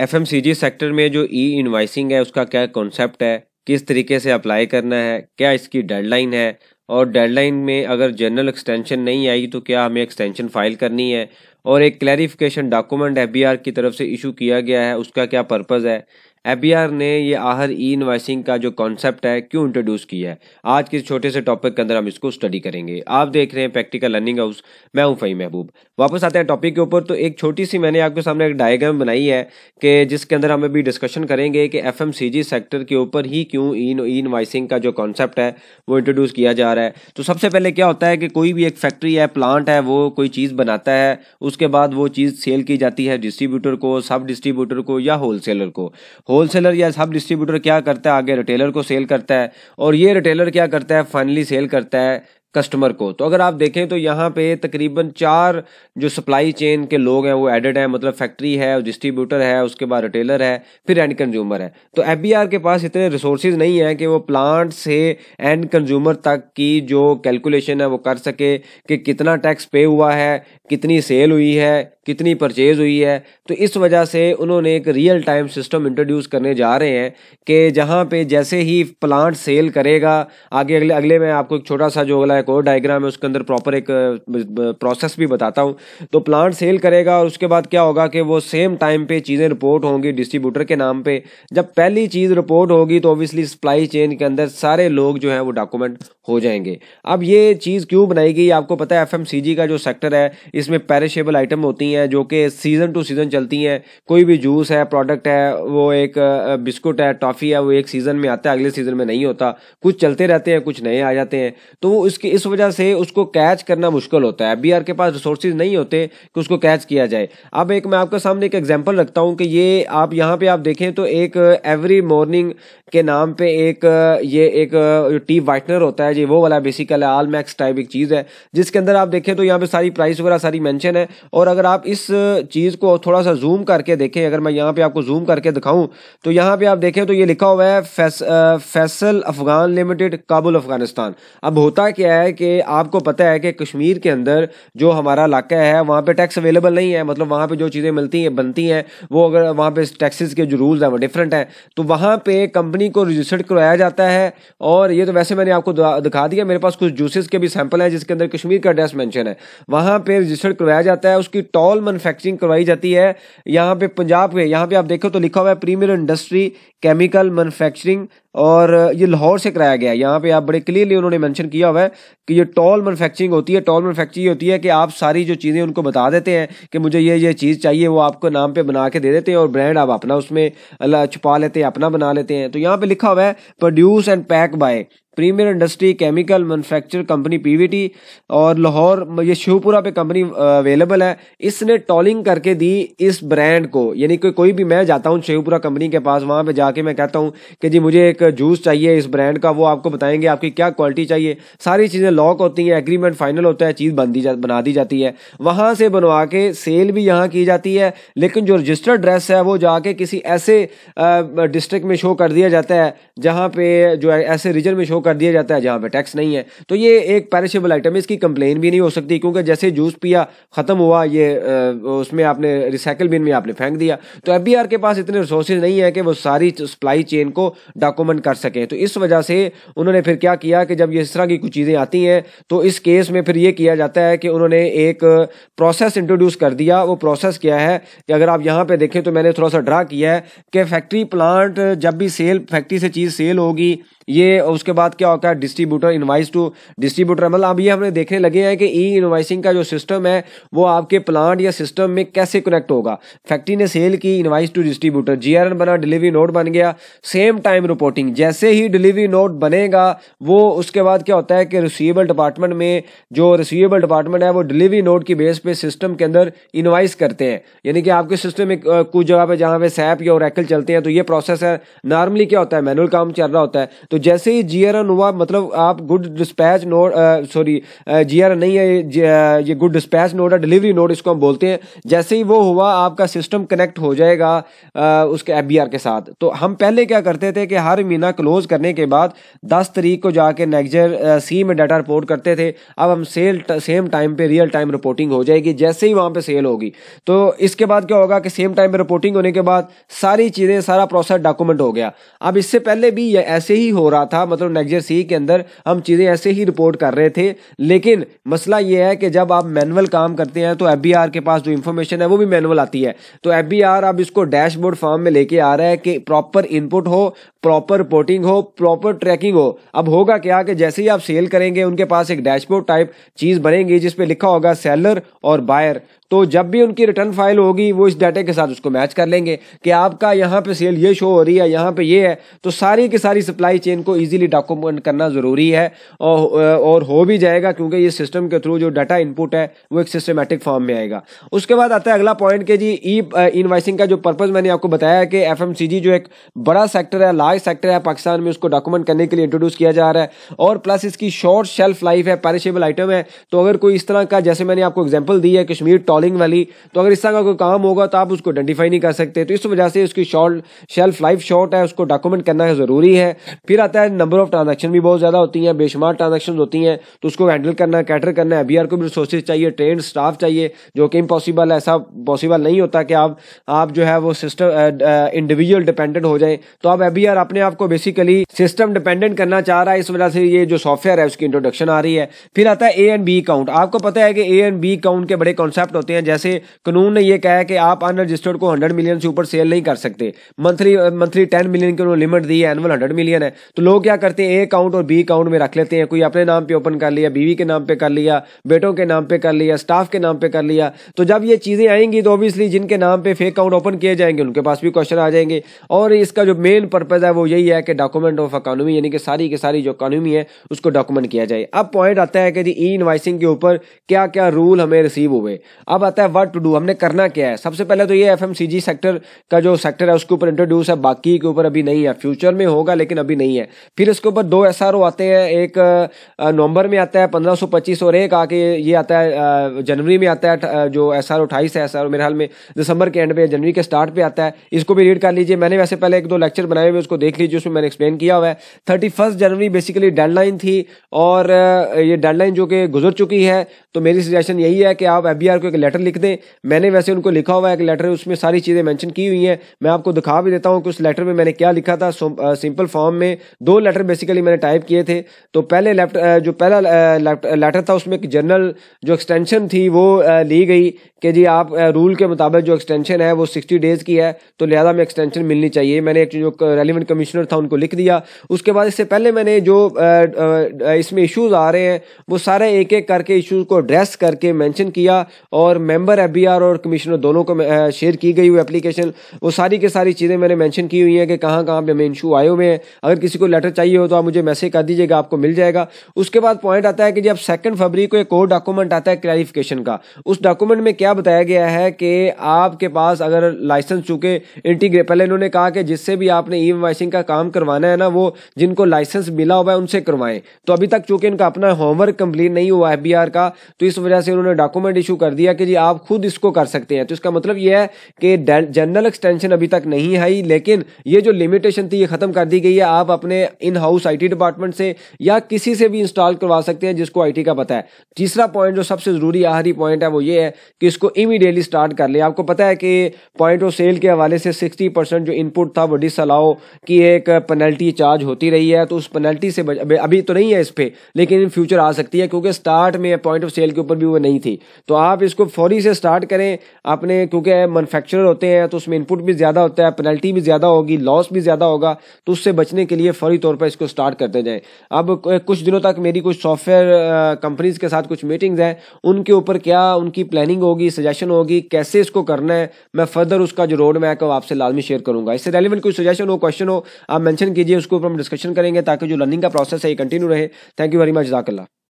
F sector में जो ई invoicing है उसका क्या कॉन्सेप्ट है किस तरीके से अप्लाई करना है क्या इसकी डेडलाइन है और डेडलाइन में अगर जनरल एक्सटेंशन नहीं आई तो क्या हमें एक्सटेंशन फाइल करनी है और एक क्लैरिफिकेशन डॉक्यूमेंट एफ की तरफ से इशू किया गया है उसका क्या पर्पज़ है एबीआर ने ये आहर ई इन्वाइसिंग का जो कॉन्सेप्ट है क्यों इंट्रोड्यूस किया है आज के छोटे से टॉपिक के अंदर हम इसको स्टडी करेंगे आप देख रहे हैं प्रैक्टिकल लर्निंग हाउस मैं हूं फई महबूब वापस आते हैं टॉपिक के ऊपर तो एक छोटी सी मैंने आपके सामने एक डायग्राम बनाई है कि जिसके अंदर हम अभी डिस्कशन करेंगे कि एफ सेक्टर के ऊपर ही क्यों ई इन्वाइसिंग का जो कॉन्सेप्ट है वो इंट्रोड्यूस किया जा रहा है तो सबसे पहले क्या होता है कि कोई भी एक फैक्ट्री है प्लांट है वो कोई चीज़ बनाता है उसके बाद वो चीज़ सेल की जाती है डिस्ट्रीब्यूटर को सब डिस्ट्रीब्यूटर को या होलसेलर को होलसेलर या सब डिस्ट्रीब्यूटर क्या करता है आगे रिटेलर को सेल करता है और ये रिटेलर क्या करता है फाइनली सेल करता है कस्टमर को तो अगर आप देखें तो यहाँ पे तकरीबन चार जो सप्लाई चेन के लोग हैं वो एडेड हैं मतलब फैक्ट्री है डिस्ट्रीब्यूटर है उसके बाद रिटेलर है फिर एंड कंज्यूमर है तो एफ के पास इतने रिसोर्सेज नहीं है कि वो प्लांट से एंड कंज्यूमर तक की जो कैलकुलेशन है वो कर सके कि कितना टैक्स पे हुआ है कितनी सेल हुई है कितनी परचेज़ हुई है तो इस वजह से उन्होंने एक रियल टाइम सिस्टम इंट्रोड्यूस करने जा रहे हैं कि जहाँ पे जैसे ही प्लांट सेल करेगा आगे अगले अगले मैं आपको एक छोटा सा जो अगला एक और डायग्राम है उसके अंदर प्रॉपर एक प्रोसेस भी बताता हूँ तो प्लांट सेल करेगा और उसके बाद क्या होगा कि वो सेम टाइम पे चीज़ें रिपोर्ट होंगी डिस्ट्रीब्यूटर के नाम पर जब पहली चीज़ रिपोर्ट होगी तो ऑब्वियसली सप्लाई चेन के अंदर सारे लोग जो हैं वो डॉक्यूमेंट हो जाएंगे अब ये चीज़ क्यों बनाई गई आपको पता है एफ का जो सेक्टर है इसमें पैरिशेबल आइटम होती हैं हैं जो कि सीज़न टू सीज़न चलती हैं कोई भी जूस है प्रोडक्ट है वो एक बिस्कुट है टॉफ़ी है वो एक सीज़न में आता है अगले सीज़न में नहीं होता कुछ चलते रहते हैं कुछ नए आ जाते हैं तो वो इसकी इस वजह से उसको कैच करना मुश्किल होता है बी के पास रिसोर्सेज नहीं होते कि उसको कैच किया जाए अब एक मैं आपके सामने एक एग्जाम्पल रखता हूँ कि ये आप यहाँ पर आप देखें तो एक एवरी मॉर्निंग के नाम पे एक ये एक टी वाइटनर होता है जी वो वाला बेसिकल है आल मैक्स टाइप एक चीज़ है जिसके अंदर आप देखें तो यहाँ पे सारी प्राइस वगैरह सारी मेंशन है और अगर आप इस चीज़ को थोड़ा सा जूम करके देखें अगर मैं यहाँ पे आपको जूम करके दिखाऊं तो यहाँ पे आप देखें तो ये लिखा हुआ है फैस, फैसल अफगान लिमिटेड काबुल अफगानिस्तान अब होता क्या है कि आपको पता है कि कश्मीर के अंदर जो हमारा इलाका है वहाँ पर टैक्स अवेलेबल नहीं है मतलब वहाँ पर जो चीज़ें मिलती हैं बनती हैं वो अगर वहाँ पर टैक्सेस के जो रूल्स हैं वो डिफरेंट हैं तो वहाँ पर कंपनी को रजिस्टर्ड करवाया जाता है और ये तो वैसे मैंने आपको दिखा दिया मेरे पास कुछ जूसेस के भी सैंपल हैं जिसके अंदर कश्मीर का एड्रेस मैंशन है वहाँ पर रजिस्टर्ड करवाया जाता है उसकी टॉप ऑल मैन्युफैक्चरिंग करवाई जाती है यहाँ पे पंजाब के यहाँ पे आप देखो तो लिखा हुआ है प्रीमियर इंडस्ट्री केमिकल मैन्युफैक्चरिंग और ये लाहौर से कराया गया यहाँ पे आप बड़े क्लियरली उन्होंने मेंशन किया हुआ है कि ये टॉल मैनुफैक्चरिंग होती है टॉल मैनुफैक्चरिंग होती है कि आप सारी जो चीज़ें उनको बता देते हैं कि मुझे ये ये चीज़ चाहिए वो आपको नाम पे बना के दे देते हैं और ब्रांड आप अपना उसमें छुपा लेते हैं अपना बना लेते हैं तो यहाँ पे लिखा हुआ है produce and pack by premier industry chemical manufacture company P और लाहौर ये शिवपुरा पे कंपनी अवेलेबल है इसने टॉलिंग करके दी इस ब्रांड को यानी कि कोई भी मैं जाता हूँ शिवपुरा कंपनी के पास वहाँ पे जाके मैं कहता हूँ कि जी मुझे एक का जूस चाहिए इस ब्रांड का वो आपको बताएंगे आपकी क्या क्वालिटी चाहिए सारी चीज़ें लॉक होती हैं एग्रीमेंट फाइनल होता है चीज़ बन दी जा बना दी जाती है वहाँ से बनवा के सेल भी यहाँ की जाती है लेकिन जो रजिस्टर्ड ड्रेस है वो जाके किसी ऐसे डिस्ट्रिक्ट में शो कर दिया जाता है जहाँ पे जो है ऐसे रीजन में शो कर दिया जाता है जहाँ पर टैक्स नहीं है तो ये एक पैरिशेबल आइटम है इसकी कंप्लेन भी नहीं हो सकती क्योंकि जैसे जूस पिया ख़त्म हुआ ये उसमें आपने रिसाइकल बिन में आपने फेंक दिया तो एफ के पास इतने रिसोर्सेज नहीं है कि वो सारी सप्लाई चेन को डॉक्यूमेंट अमन कर सकें तो इस वजह से उन्होंने फिर क्या किया कि जब ये इस तरह की कुछ चीज़ें आती हैं तो इस केस में फिर ये किया जाता है कि उन्होंने एक प्रोसेस इंट्रोड्यूस कर दिया वो प्रोसेस क्या है कि अगर आप यहाँ पर देखें तो मैंने थोड़ा सा ड्रा किया है कि फैक्ट्री प्लांट जब भी सेल फैक्ट्री से चीज़ सेल होगी ये उसके बाद क्या होता है डिस्ट्रीब्यूटर इन्वाइस टू डिस्ट्रीब्यूटर मतलब अब ये हमने देखने लगे हैं कि ई इन्वाइसिंग का जो सिस्टम है वो आपके प्लांट या सिस्टम में कैसे कनेक्ट होगा फैक्ट्री ने सेल की इन्वाइस टू डिस्ट्रीब्यूटर जी बना डिलीवरी नोट बन गया सेम टाइम रिपोर्टिंग जैसे ही डिलीवरी नोट बनेगा वो उसके बाद क्या होता है कि रिसीवेबल डिपार्टमेंट में जो रिसीवेबल डिपार्टमेंट है वो डिलीवरी नोट की बेस पे सिस्टम के अंदर इन्वाइस करते हैं यानी कि आपके सिस्टम में कुछ जगह पे जहाँ पे सैप या रैकल चलते हैं तो ये प्रोसेस है नॉर्मली क्या होता है मैनुअल काम चल रहा होता है तो तो जैसे ही जी हुआ मतलब आप गुड डिस्पैच नोट सॉरी जी नहीं है ये, गुड डिस्पैच नोट है डिलीवरी नोट इसको हम बोलते हैं जैसे ही वो हुआ आपका सिस्टम कनेक्ट हो जाएगा आ, उसके एफ के साथ तो हम पहले क्या करते थे कि हर महीना क्लोज करने के बाद दस तरीक को जाके नेक्जर सी में डाटा रिपोर्ट करते थे अब हम सेल सेम टाइम पे रियल टाइम रिपोर्टिंग हो जाएगी जैसे ही वहाँ पर सेल होगी तो इसके बाद क्या होगा कि सेम टाइम पे रिपोर्टिंग होने के बाद सारी चीज़ें सारा प्रोसेस डॉक्यूमेंट हो गया अब इससे पहले भी ऐसे ही हो रहा था मतलब नेक्जर सी e के अंदर हम चीज़ें ऐसे ही रिपोर्ट कर रहे थे लेकिन मसला ये है कि जब आप मैनुअल काम करते हैं तो एफ के पास जो इन्फॉर्मेशन है वो भी मैनुअल आती है तो एफ अब इसको डैशबोर्ड फॉर्म में लेके आ रहा है कि प्रॉपर इनपुट हो प्रॉपर पोर्टिंग हो प्रॉपर ट्रैकिंग हो अब होगा क्या कि जैसे ही आप सेल करेंगे उनके पास एक डैशबोर्ड टाइप चीज़ बनेगी जिसपे लिखा होगा सेलर और बायर तो जब भी उनकी रिटर्न फाइल होगी वो इस डाटा के साथ उसको मैच कर लेंगे कि आपका यहाँ पे सेल ये शो हो रही है यहाँ पे ये है तो सारी की सारी सप्लाई चेन को इजीली डॉक्यूमेंट करना ज़रूरी है और, और हो भी जाएगा क्योंकि ये सिस्टम के थ्रू जो डाटा इनपुट है वो एक सिस्टमेटिक फॉर्म में आएगा उसके बाद आता है अगला पॉइंट के जी ई e-, इन्वाइसिंग का जो पर्पज़ मैंने आपको बताया कि एफ जो एक बड़ा सेक्टर है लार्ज सेक्टर है पाकिस्तान में उसको डॉक्यूमेंट करने के लिए इंट्रोड्यूस किया जा रहा है और प्लस इसकी शॉर्ट शेल्फ लाइफ है पैरिशेबल आइटम है तो अगर कोई इस तरह का जैसे मैंने आपको एग्जाम्पल दी है कश्मीर टॉलिंग वाली तो अगर इस तरह का कोई काम होगा तो आप उसको आइडेंटिफाई नहीं कर सकते तो इस वजह से उसकी शॉर्ट शेल्फ लाइफ शॉर्ट है उसको डॉक्यूमेंट करना ज़रूरी है फिर आता है नंबर ऑफ ट्रांजेक्शन भी बहुत ज़्यादा होती है बेशुमार ट्रांजेक्शन होती हैं तो उसको हैंडल करना कैटर करना है बी को भी रिसोर्सेज चाहिए ट्रेन स्टाफ चाहिए जो कि इम्पॉसिबल है ऐसा पॉसिबल नहीं होता कि आप आप जो है वो सिस्टम इंडिविजुअल डिपेंडेंट हो जाए तो आप एबीआर अपने आप को बेसिकली सिस्टम डिपेंडेंट करना चाह रहा है इस वजह से ये जो सॉफ्टवेयर है उसकी इंट्रोडक्शन आ रही है फिर आता है ए एंड बी अकाउंट आपको पता है कि ए एंड बी अकाउंट के बड़े कॉन्सेप्ट होते हैं जैसे कानून ने यह कहा है कि आप अनरजिस्टर्ड को हंड्रेड मिलियन से ऊपर सेल नहीं कर सकते मंथली मंथली टेन मिलियन की उन्होंने लिमिट दी है एनुअल हंड्रेड मिलियन है तो लोग क्या करते हैं ए अकाउंट और बी अकाउंट में रख लेते हैं कोई अपने नाम पर ओपन कर लिया बीवी के नाम पर कर लिया बेटों के नाम पर कर लिया स्टाफ के नाम पर कर लिया तो जब ये चीज़ें आएंगी तो ऑब्वियसली जिनके नाम पर फेक अकाउंट ओपन किए जाएंगे उनके पास भी क्वेश्चन आ जाएंगे और इसका जो मेन पर्पज़ है वो यही है कि डॉक्यूमेंट ऑफ अकानमी यानी कि सारी की सारी जो अकानमी है उसको डॉक्यूमेंट किया जाए अब पॉइंट आता है कि जी ई इन्वाइसिंग के ऊपर क्या क्या रूल हमें रिसीव हुए अब आता है वट टू डू हमने करना क्या है सबसे पहले तो ये एफ सेक्टर का जो सेक्टर है उसके ऊपर इंट्रोड्यूस है बाकी के ऊपर अभी नहीं है फ्यूचर में होगा लेकिन अभी नहीं है फिर इसके ऊपर दो एस आते हैं एक नवंबर में आता है पंद्रह और एक आके ये आता है जनवरी में आता है जो एस आर है एस मेरे हाल में दिसंबर के एंड पे जनवरी के स्टार्ट पे आता है इसको भी रीड कर लीजिए मैंने वैसे पहले एक दो लेक्चर बनाए हुए उसको देख लीजिए उसमें मैंने एक्सप्लेन किया हुआ है थर्टी फर्स्ट जनवरी बेसिकली डेडलाइन थी और ये डेडलाइन जो कि गुजर चुकी है तो मेरी सजेशन यही है कि आप एफ को एक लेटर लिख दें मैंने वैसे उनको लिखा हुआ है एक लेटर उसमें सारी चीज़ें मैंशन की हुई हैं मैं आपको दिखा भी देता हूँ कि उस लेटर में मैंने क्या लिखा था सिंपल फॉर्म में दो लेटर बेसिकली मैंने टाइप किए थे तो पहले लेफ्ट जो पहला लेटर था उसमें एक जनरल जो एक्सटेंशन थी वो ली गई कि जी आप रूल के मुताबिक जो एक्सटेंशन है वो सिक्सटी डेज़ की है तो लिहाजा में एक्सटेंशन मिलनी चाहिए मैंने एक जो रेलिवेंट कमिश्नर था उनको लिख दिया उसके बाद इससे पहले मैंने जो इसमें इशूज़ आ रहे हैं वो सारे एक एक करके इशूज़ को एड्रेस करके मैंशन किया और मेम्बर एफ और कमिश्नर दोनों को शेयर की गई हुई एप्लीकेशन वो सारी की सारी चीज़ें मैंने मैंशन की हुई हैं कि कहाँ कहाँ पर हमें इशू आए हुए हैं अगर किसी को लेटर चाहिए हो तो आप मुझे मैसेज कर दीजिएगा आपको मिल जाएगा उसके बाद पॉइंट आता है कि जब सेकंड फरवरी को एक और डॉक्यूमेंट आता है क्लैरिफिकेशन का उस डॉक्यूमेंट में क्या क्या बताया गया है कि आपके पास अगर लाइसेंस चूंकि इंटीग्रे पहले इन्होंने कहा कि जिससे भी आपने ई वाइसिंग का काम करवाना है ना वो जिनको लाइसेंस मिला हुआ है उनसे करवाएं तो अभी तक चूंकि इनका अपना होमवर्क कंप्लीट नहीं हुआ एफ का तो इस वजह से उन्होंने डॉक्यूमेंट इशू कर दिया कि जी आप खुद इसको कर सकते हैं तो इसका मतलब यह है कि जनरल एक्सटेंशन अभी तक नहीं आई लेकिन ये जो लिमिटेशन थी ये खत्म कर दी गई है आप अपने इन हाउस आई डिपार्टमेंट से या किसी से भी इंस्टॉल करवा सकते हैं जिसको आई का पता है तीसरा पॉइंट जो सबसे जरूरी आखिरी पॉइंट है वो ये है कि इसको इमीडिएटली स्टार्ट कर लें आपको पता है कि पॉइंट ऑफ सेल के हवाले से 60 परसेंट जो इनपुट था वो डिसअलाओ की एक पेनल्टी चार्ज होती रही है तो उस पेनल्टी से अभी तो नहीं है इस पर लेकिन इन फ्यूचर आ सकती है क्योंकि स्टार्ट में पॉइंट ऑफ सेल के ऊपर भी वो नहीं थी तो आप इसको फौरी से स्टार्ट करें अपने क्योंकि मैनुफेक्चर होते हैं तो उसमें इनपुट भी ज़्यादा होता है पेनल्टी भी ज़्यादा होगी लॉस भी ज़्यादा होगा तो उससे बचने के लिए फौरी तौर पर इसको स्टार्ट करते जाएँ अब कुछ दिनों तक मेरी कुछ सॉफ्टवेयर कंपनीज़ के साथ कुछ मीटिंग्स हैं उनके ऊपर क्या उनकी प्लानिंग होगी होगी सजेशन होगी कैसे इसको करना है मैं फर्दर उसका जो रोड मैप है आपसे लाजमी शेयर करूंगा इससे रेलिवेंट कोई सजेशन हो क्वेश्चन हो आप मैंशन कीजिए उसके ऊपर हम डिस्कशन करेंगे ताकि जो लर्निंग का प्रोसेस है ये कंटिन्यू रहे थैंक यू वेरी मच जाकल्ला